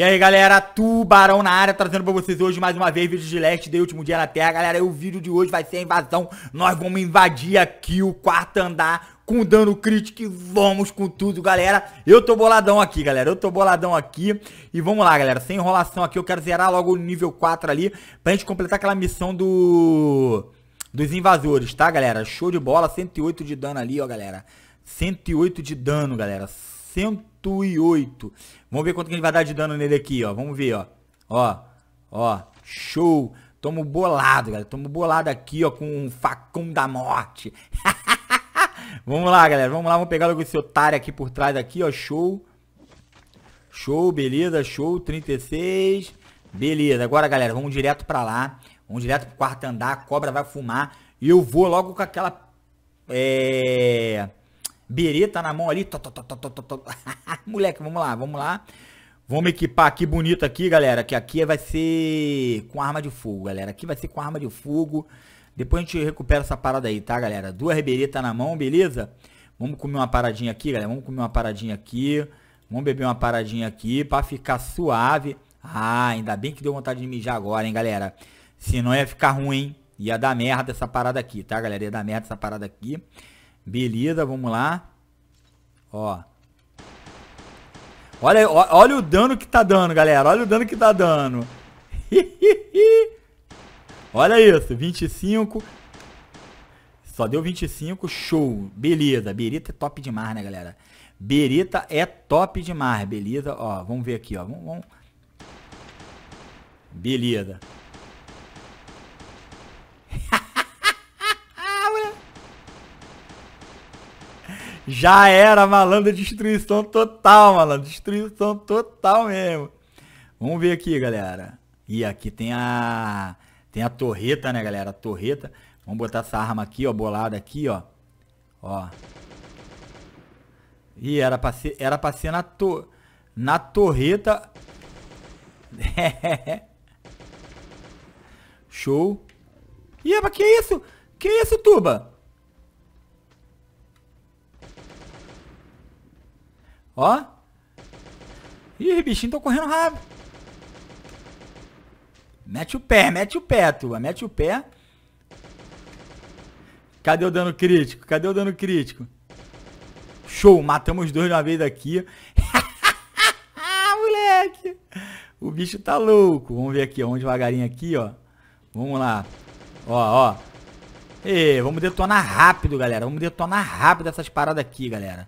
E aí galera, Tubarão na área, trazendo pra vocês hoje mais uma vez vídeo de leste de último dia na terra Galera, o vídeo de hoje vai ser a invasão, nós vamos invadir aqui o quarto andar com dano crítico e vamos com tudo, galera. Eu tô boladão aqui, galera. Eu tô boladão aqui. E vamos lá, galera. Sem enrolação aqui, eu quero zerar logo o nível 4 ali pra gente completar aquela missão do... dos invasores, tá, galera? Show de bola. 108 de dano ali, ó, galera. 108 de dano, galera. 108. Vamos ver quanto que ele vai dar de dano nele aqui, ó. Vamos ver, ó. Ó, ó. Show. Tomo bolado, galera. Tomo bolado aqui, ó, com um facão da morte. vamos lá, galera. Vamos lá, vamos pegar logo esse otário aqui por trás aqui, ó. Show. Show, beleza. Show, 36. Beleza. Agora, galera, vamos direto pra lá. Vamos direto pro quarto andar. A cobra vai fumar. E eu vou logo com aquela... É bereta tá na mão ali. Tó, tó, tó, Moleque, vamos lá, vamos lá. Vamos equipar aqui bonito aqui, galera. Que aqui vai ser com arma de fogo, galera. Aqui vai ser com arma de fogo. Depois a gente recupera essa parada aí, tá, galera? Duas beretas tá na mão, beleza? Vamos comer uma paradinha aqui, galera. Vamos comer uma paradinha aqui. Vamos beber uma paradinha aqui pra ficar suave. Ah, ainda bem que deu vontade de mijar agora, hein, galera? Senão ia ficar ruim. Ia dar merda essa parada aqui, tá, galera? Ia dar merda essa parada aqui. Beleza, vamos lá. Ó. Olha, olha o dano que tá dando, galera. Olha o dano que tá dando. olha isso. 25. Só deu 25. Show. Beleza. Berita é top demais, né, galera? Berita é top demais. Beleza. Ó, vamos ver aqui, ó. Vamos, vamos. Beleza. Já era, malandro, é destruição total, malandro. Destruição total mesmo. Vamos ver aqui, galera. E aqui tem a. Tem a torreta, né, galera? A torreta. Vamos botar essa arma aqui, ó, bolada aqui, ó. Ó. E era pra ser, era pra ser na, to, na torreta. Show. E que isso? Que isso, Tuba? Ó. Ih, bichinho, tô correndo rápido. Mete o pé, mete o pé, tua. Mete o pé. Cadê o dano crítico? Cadê o dano crítico? Show, matamos dois de uma vez aqui. Moleque. O bicho tá louco. Vamos ver aqui, ó. Vamos devagarinho aqui, ó. Vamos lá. Ó, ó. E vamos detonar rápido, galera. Vamos detonar rápido essas paradas aqui, galera.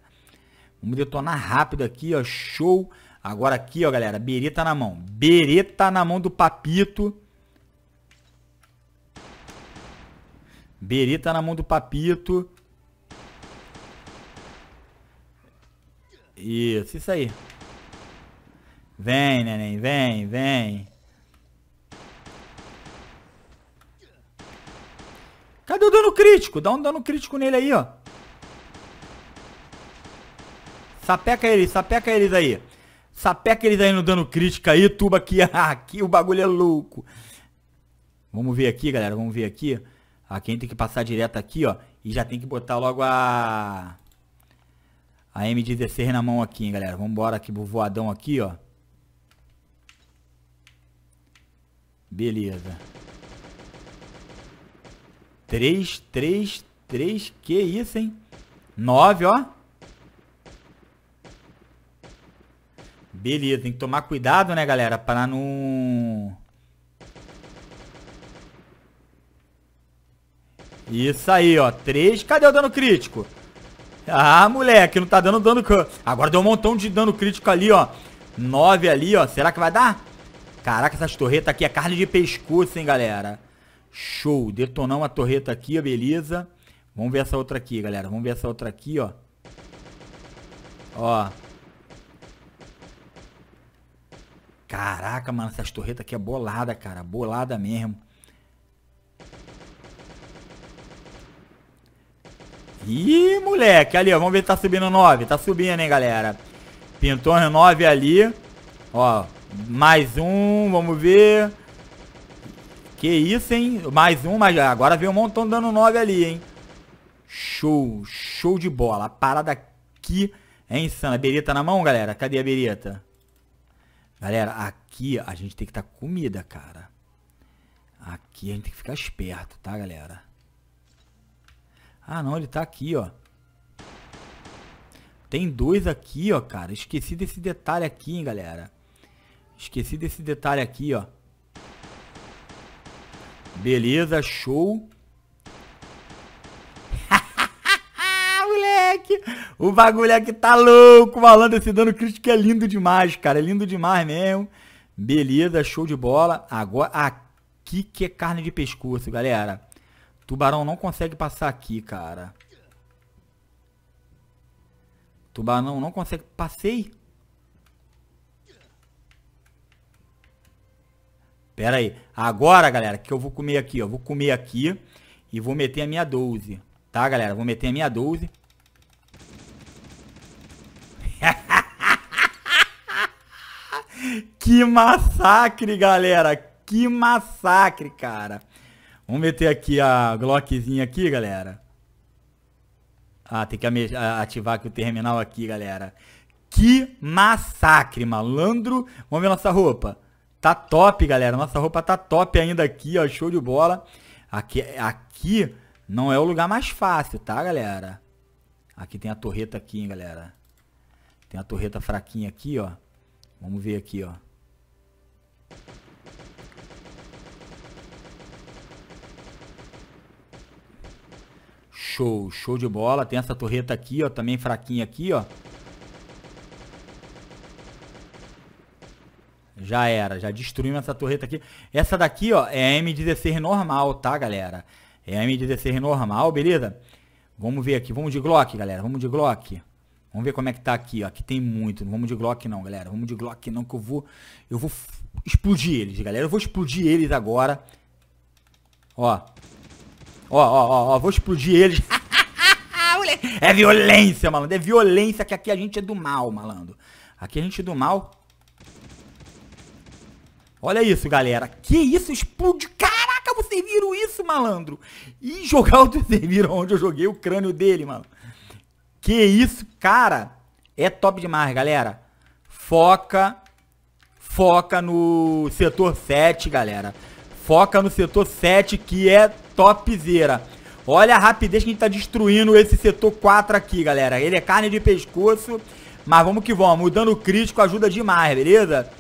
Vamos detonar rápido aqui, ó. Show. Agora aqui, ó, galera. Bereta na mão. Bereta na mão do papito. Bereta na mão do papito. Isso, isso aí. Vem, neném, vem, vem. Cadê o dano crítico? Dá um dano crítico nele aí, ó. Sapeca eles, sapeca eles aí. Sapeca eles aí no dando crítica aí, tuba aqui, aqui o bagulho é louco. Vamos ver aqui, galera, vamos ver aqui. Aqui ah, a gente tem que passar direto aqui, ó. E já tem que botar logo a... A M16 na mão aqui, hein, galera. Vambora aqui pro voadão aqui, ó. Beleza. 3, 3, 3. Que isso, hein? 9, ó. Beleza, tem que tomar cuidado, né, galera? Pra não... Isso aí, ó. Três. Cadê o dano crítico? Ah, moleque, não tá dando dano... Agora deu um montão de dano crítico ali, ó. Nove ali, ó. Será que vai dar? Caraca, essas torretas aqui é carne de pescoço, hein, galera? Show. Detonamos a torreta aqui, ó. Beleza. Vamos ver essa outra aqui, galera. Vamos ver essa outra aqui, ó. Ó. Caraca, mano, essas torretas aqui é bolada, cara. Bolada mesmo. Ih, moleque, ali, ó, vamos ver se tá subindo 9. Tá subindo, hein, galera. Pintou 9 ali. Ó, mais um, vamos ver. Que isso, hein? Mais um, mas agora veio um montão dando 9 ali, hein? Show, show de bola. A parada aqui é insana. Bereta na mão, galera. Cadê a bereta? Galera, aqui a gente tem que estar tá comida, cara. Aqui a gente tem que ficar esperto, tá, galera? Ah, não, ele tá aqui, ó. Tem dois aqui, ó, cara. Esqueci desse detalhe aqui, hein, galera. Esqueci desse detalhe aqui, ó. Beleza, show. O bagulho aqui é tá louco, malandro. Esse dano crítico é lindo demais, cara. É lindo demais mesmo. Beleza, show de bola. Agora, aqui que é carne de pescoço, galera. Tubarão não consegue passar aqui, cara. Tubarão não consegue... Passei? Pera aí. Agora, galera, que eu vou comer aqui, ó. Vou comer aqui e vou meter a minha 12. Tá, galera? Vou meter a minha 12. Que massacre, galera! Que massacre, cara! Vamos meter aqui a Glockzinha aqui, galera. Ah, tem que ativar aqui o terminal aqui, galera. Que massacre, malandro. Vamos ver nossa roupa. Tá top, galera. Nossa roupa tá top ainda aqui, ó. Show de bola. Aqui, aqui não é o lugar mais fácil, tá, galera? Aqui tem a torreta aqui, hein, galera. Tem a torreta fraquinha aqui, ó. Vamos ver aqui, ó. Show, show de bola. Tem essa torreta aqui, ó, também fraquinha aqui, ó. Já era, já destruímos essa torreta aqui. Essa daqui, ó, é a M16 normal, tá, galera? É a M16 normal, beleza? Vamos ver aqui, vamos de Glock, galera, vamos de Glock. Vamos ver como é que tá aqui, ó. Aqui tem muito, não vamos de Glock não, galera. Vamos de Glock não, que eu vou... Eu vou explodir eles, galera. Eu vou explodir eles agora. Ó, Ó, ó, ó, ó, vou explodir eles. é violência, malandro. É violência que aqui a gente é do mal, malandro. Aqui a gente é do mal. Olha isso, galera. Que isso, explode. Caraca, vocês viram isso, malandro? E jogar o vocês viram onde eu joguei o crânio dele, mano. Que isso, cara. É top demais, galera. Foca. Foca no setor 7, galera. Foca no setor 7, que é topzera. Olha a rapidez que a gente tá destruindo esse setor 4 aqui, galera. Ele é carne de pescoço, mas vamos que vamos. O dano crítico ajuda demais, beleza?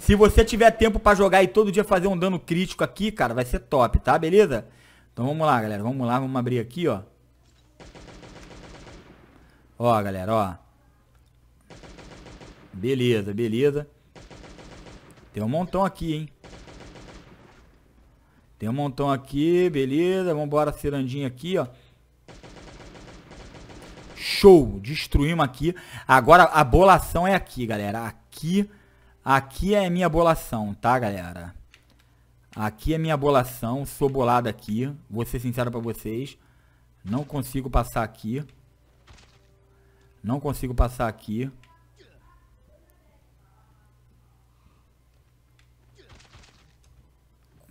Se você tiver tempo pra jogar e todo dia fazer um dano crítico aqui, cara, vai ser top, tá? Beleza? Então vamos lá, galera. Vamos lá, vamos abrir aqui, ó. Ó, galera, ó. Beleza, beleza. Tem um montão aqui, hein? Tem um montão aqui, beleza. Vambora, cirandinha aqui, ó. Show! Destruímos aqui. Agora a bolação é aqui, galera. Aqui, aqui é minha bolação, tá, galera? Aqui é minha bolação. Sou bolado aqui. Vou ser sincero pra vocês. Não consigo passar aqui. Não consigo passar aqui.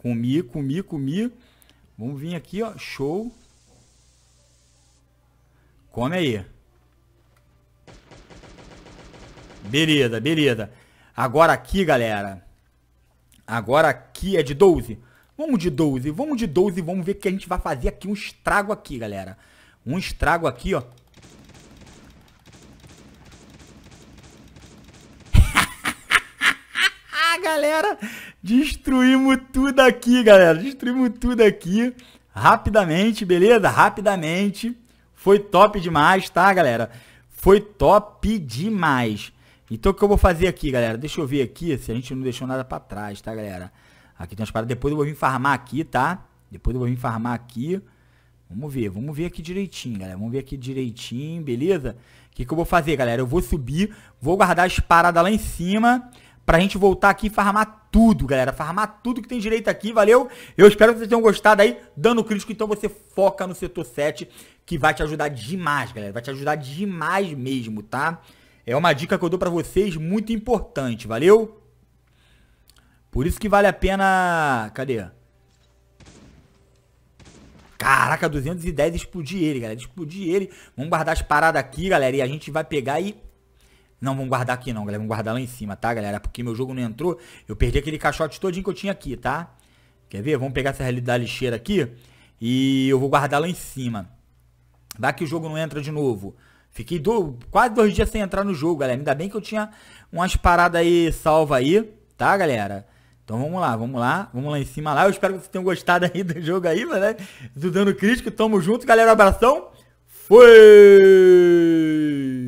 Comi, comi, comi. Vamos vir aqui, ó. Show. Come aí. Beleza, beleza. Agora aqui, galera. Agora aqui é de 12. Vamos de 12, vamos de 12 vamos ver que a gente vai fazer aqui um estrago aqui, galera. Um estrago aqui, ó. galera, destruímos tudo aqui, galera. Destruímos tudo aqui. Rapidamente, beleza? Rapidamente. Foi top demais, tá, galera? Foi top demais. Então, o que eu vou fazer aqui, galera? Deixa eu ver aqui se a gente não deixou nada pra trás, tá, galera? Aqui tem umas paradas. Depois eu vou vir farmar aqui, tá? Depois eu vou vir farmar aqui. Vamos ver, vamos ver aqui direitinho, galera. Vamos ver aqui direitinho, beleza? O que, que eu vou fazer, galera? Eu vou subir, vou guardar as paradas lá em cima pra gente voltar aqui e farmar tudo, galera. Farmar tudo que tem direito aqui, valeu? Eu espero que vocês tenham gostado aí. dando crítico, então você foca no setor 7, que vai te ajudar demais, galera. Vai te ajudar demais mesmo, tá? É uma dica que eu dou pra vocês, muito importante, valeu? Por isso que vale a pena... Cadê? Caraca, 210 explodir ele, galera. Explodir ele. Vamos guardar as paradas aqui, galera. E a gente vai pegar e não, vamos guardar aqui não, galera. Vamos guardar lá em cima, tá, galera? Porque meu jogo não entrou. Eu perdi aquele caixote todinho que eu tinha aqui, tá? Quer ver? Vamos pegar essa realidade lixeira aqui. E eu vou guardar lá em cima. Vai que o jogo não entra de novo. Fiquei do... quase dois dias sem entrar no jogo, galera. Ainda bem que eu tinha umas paradas aí salva aí, tá, galera? Então vamos lá, vamos lá, vamos lá em cima lá. Eu espero que vocês tenham gostado aí do jogo aí, né? Do Dano Crítico. Tamo junto, galera. Abração. Fui!